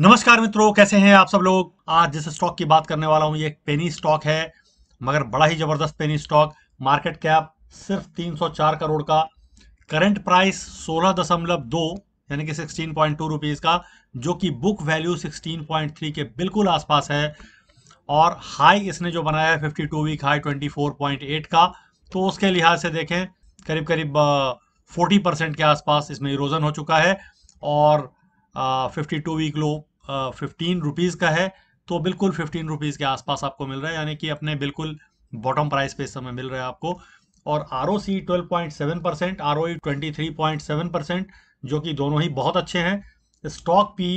नमस्कार मित्रों कैसे हैं आप सब लोग आज जिस स्टॉक की बात करने वाला हूं ये एक पेनी स्टॉक है मगर बड़ा ही जबरदस्त पेनी स्टॉक मार्केट कैप सिर्फ 304 करोड़ का करंट प्राइस 16.2 यानी कि 16.2 पॉइंट का जो कि बुक वैल्यू 16.3 के बिल्कुल आसपास है और हाई इसने जो बनाया है 52 वीक हाई 24.8 का तो उसके लिहाज से देखें करीब करीब फोर्टी परसेंट के आसपास इसमें इरोजन हो चुका है और fifty two week low fifteen rupees का है तो बिल्कुल फिफ्टीन रुपीज़ के आसपास आपको मिल रहा है यानी कि अपने बिल्कुल बॉटम प्राइस पे इस समय मिल रहा है आपको और R O C twelve point seven percent R O twenty three point seven percent जो कि दोनों ही बहुत अच्छे हैं stock P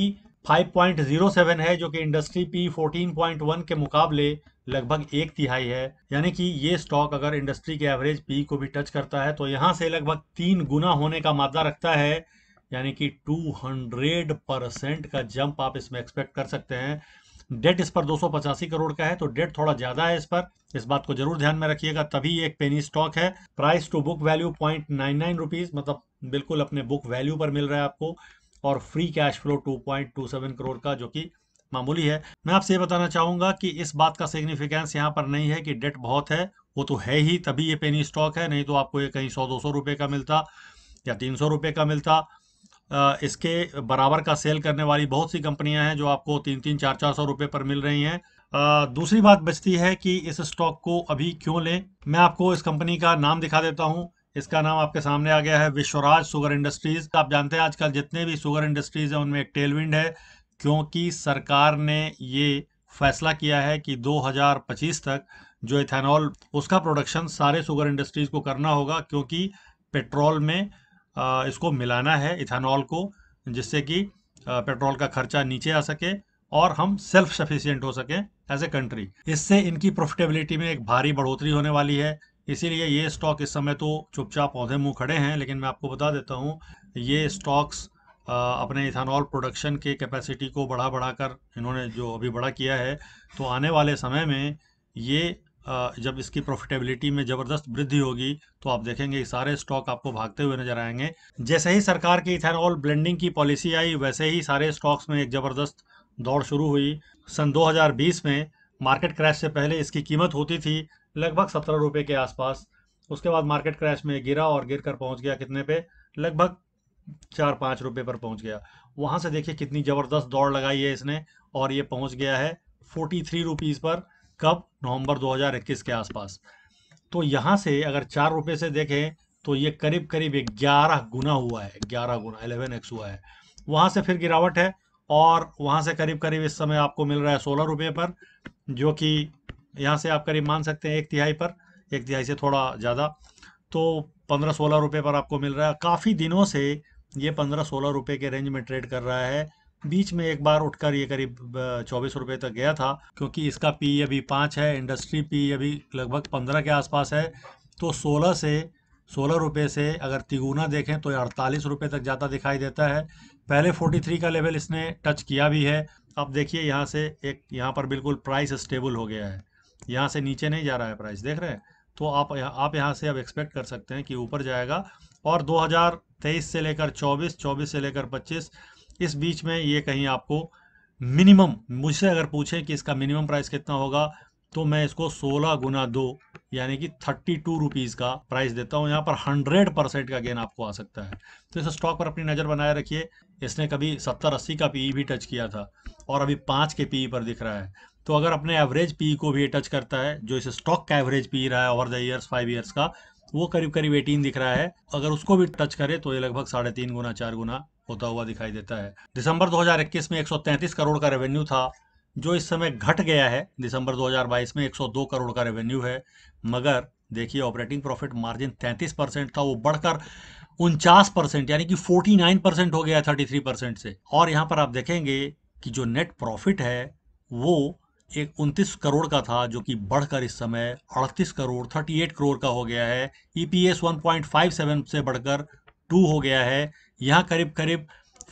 five point zero seven है जो कि industry P fourteen point one के मुकाबले लगभग एक तिहाई है यानी कि ये स्टॉक अगर इंडस्ट्री के एवरेज पी को भी टच करता है तो यहाँ से लगभग तीन गुना होने का मादा रखता है यानी कि 200 परसेंट का जंप आप इसमें एक्सपेक्ट कर सकते हैं डेट इस पर दो करोड़ का है तो डेट थोड़ा ज्यादा है इस पर इस बात को जरूर ध्यान में रखिएगा तभी एक पेनी स्टॉक है price to book value point nine nine rupees मतलब बिल्कुल अपने बुक वैल्यू पर मिल रहा है आपको और फ्री कैश फ्लो 2.27 करोड़ का जो कि मामूली है मैं आपसे ये बताना चाहूंगा कि इस बात का सिग्निफिकेंस यहाँ पर नहीं है कि डेट बहुत है वो तो है ही तभी ये पेनी स्टॉक है नहीं तो आपको ये कहीं सौ दो सौ रुपये का मिलता या तीन सौ रुपये का मिलता इसके बराबर का सेल करने वाली बहुत सी कंपनियां हैं जो आपको तीन तीन चार चार सौ रुपये पर मिल रही हैं दूसरी बात बचती है कि इस स्टॉक को अभी क्यों लें मैं आपको इस कंपनी का नाम दिखा देता हूं इसका नाम आपके सामने आ गया है विश्वराज सुगर इंडस्ट्रीज आप जानते हैं आजकल जितने भी सुगर इंडस्ट्रीज हैं उनमें एक टेलविंड है क्योंकि सरकार ने ये फैसला किया है कि 2025 तक जो इथेनॉल उसका प्रोडक्शन सारे सुगर इंडस्ट्रीज को करना होगा क्योंकि पेट्रोल में इसको मिलाना है इथानॉल को जिससे कि पेट्रोल का खर्चा नीचे आ सके और हम सेल्फ सफिशियंट हो सकें एज ए कंट्री इससे इनकी प्रॉफिटेबिलिटी में एक भारी बढ़ोतरी होने वाली है इसीलिए ये स्टॉक इस समय तो चुपचाप पौधे मुंह खड़े हैं लेकिन मैं आपको बता देता हूँ ये स्टॉक्स अपने इथानॉल प्रोडक्शन के कैपेसिटी को बढ़ा बढ़ा कर इन्होंने जो अभी बड़ा किया है तो आने वाले समय में ये जब इसकी प्रॉफिटेबिलिटी में ज़बरदस्त वृद्धि होगी तो आप देखेंगे सारे स्टॉक आपको भागते हुए नजर आएंगे जैसे ही सरकार की इथेनॉल ब्लेंडिंग की पॉलिसी आई वैसे ही सारे स्टॉक्स में एक ज़बरदस्त दौड़ शुरू हुई सन 2020 में मार्केट क्रैश से पहले इसकी कीमत होती थी लगभग सत्रह रुपये के आसपास उसके बाद मार्केट क्रैश में गिरा और गिर कर पहुँच गया कितने पे लगभग चार पाँच रुपये पर पहुँच गया वहाँ से देखिए कितनी ज़बरदस्त दौड़ लगाई है इसने और ये पहुँच गया है फोर्टी थ्री पर कब नवंबर 2021 के आसपास तो यहाँ से अगर चार रुपये से देखें तो ये करीब करीब ग्यारह गुना हुआ है ग्यारह गुना एलेवन एक्स हुआ है वहाँ से फिर गिरावट है और वहाँ से करीब करीब इस समय आपको मिल रहा है सोलह रुपये पर जो कि यहाँ से आप करीब मान सकते हैं एक तिहाई पर एक तिहाई से थोड़ा ज़्यादा तो पंद्रह सोलह रुपये पर आपको मिल रहा है काफ़ी दिनों से ये पंद्रह सोलह रुपये के रेंज में ट्रेड कर रहा है बीच में एक बार उठकर ये करीब चौबीस रुपये तक गया था क्योंकि इसका पी अभी पाँच है इंडस्ट्री पी अभी लगभग पंद्रह के आसपास है तो सोलह से सोलह रुपये से अगर तिगुना देखें तो अड़तालीस रुपये तक जाता दिखाई देता है पहले फोर्टी थ्री का लेवल इसने टच किया भी है अब देखिए यहाँ से एक यहाँ पर बिल्कुल प्राइस स्टेबल हो गया है यहाँ से नीचे नहीं जा रहा है प्राइस देख रहे हैं तो आप यहाँ आप यहाँ से अब एक्सपेक्ट कर सकते हैं कि ऊपर जाएगा और तेईस से लेकर चौबीस चौबीस से लेकर पच्चीस इस बीच में ये कहीं आपको मिनिमम मुझसे अगर पूछें कि इसका मिनिमम प्राइस कितना होगा तो मैं इसको 16 गुना दो यानी कि थर्टी टू रुपीज़ का प्राइस देता हूँ यहाँ पर हंड्रेड परसेंट का गेन आपको आ सकता है तो इस स्टॉक पर अपनी नज़र बनाए रखिए इसने कभी सत्तर अस्सी का पीई e भी टच किया था और अभी पाँच के पीई e पर दिख रहा है तो अगर अपने एवरेज पीई e को भी टच करता है जो इस स्टॉक का एवरेज पी रहा है over the years five years का वो करीब करीब एटीन दिख रहा है अगर उसको भी टच करे तो ये लगभग साढ़े तीन गुना चार गुना होता हुआ दिखाई देता है दिसंबर 2021 में 133 करोड़ का रेवेन्यू था जो इस समय घट गया है दिसंबर 2022 में 102 करोड़ का रेवेन्यू है मगर देखिए ऑपरेटिंग प्रॉफिट मार्जिन 33 परसेंट था वो बढ़कर उनचास परसेंट यानी कि 49 परसेंट हो गया 33 परसेंट से और यहाँ पर आप देखेंगे कि जो नेट प्रॉफिट है वो एक उनतीस करोड़ का था जो कि बढ़कर इस समय अड़तीस करोड़ थर्टी करोड़ का हो गया है ई e पी से बढ़कर टू हो गया है यहाँ करीब करीब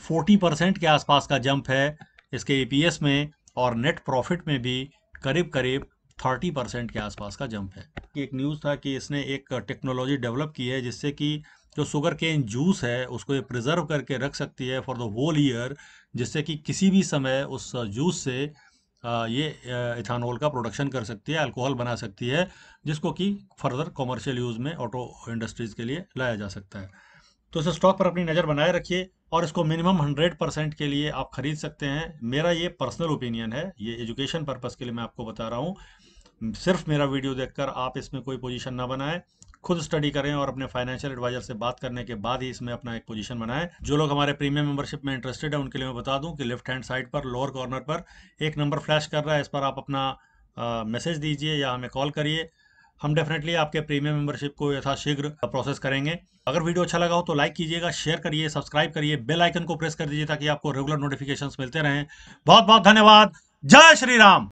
फोर्टी परसेंट के आसपास का जंप है इसके ईपीएस e में और नेट प्रॉफिट में भी करीब करीब थर्टी परसेंट के आसपास का जंप है एक न्यूज़ था कि इसने एक टेक्नोलॉजी डेवलप की है जिससे कि जो शुगर केन जूस है उसको ये प्रिजर्व करके रख सकती है फॉर द होल ईयर जिससे कि किसी भी समय उस जूस से ये इथानोल का प्रोडक्शन कर सकती है अल्कोहल बना सकती है जिसको कि फर्दर कॉमर्शियल यूज़ में ऑटो इंडस्ट्रीज़ के लिए लाया जा सकता है तो इस स्टॉक पर अपनी नज़र बनाए रखिए और इसको मिनिमम हंड्रेड परसेंट के लिए आप खरीद सकते हैं मेरा ये पर्सनल ओपिनियन है ये एजुकेशन पर्पज़ के लिए मैं आपको बता रहा हूँ सिर्फ मेरा वीडियो देखकर आप इसमें कोई पोजीशन ना बनाएं खुद स्टडी करें और अपने फाइनेंशियल एडवाइजर से बात करने के बाद ही इसमें अपना एक पोजीशन बनाएं जो लोग हमारे प्रीमियम मेंबरशिप में इंटरेस्टेड है उनके लिए मैं बता दूं कि लेफ्ट हैंड साइड पर लोअर कॉर्नर पर एक नंबर फ्लैश कर रहा है इस पर आप अपना मैसेज दीजिए या हमें कॉल करिए हम डेफिनेटली आपके प्रीमियम मेंबरशिप को यथाशीघ्र प्रोसेस करेंगे अगर वीडियो अच्छा लगा हो तो लाइक कीजिएगा शेयर करिए सब्सक्राइब करिए बेल आइकन को प्रेस कर दीजिए ताकि आपको रेगुलर नोटिफिकेशन मिलते रहें बहुत बहुत धन्यवाद जय श्री राम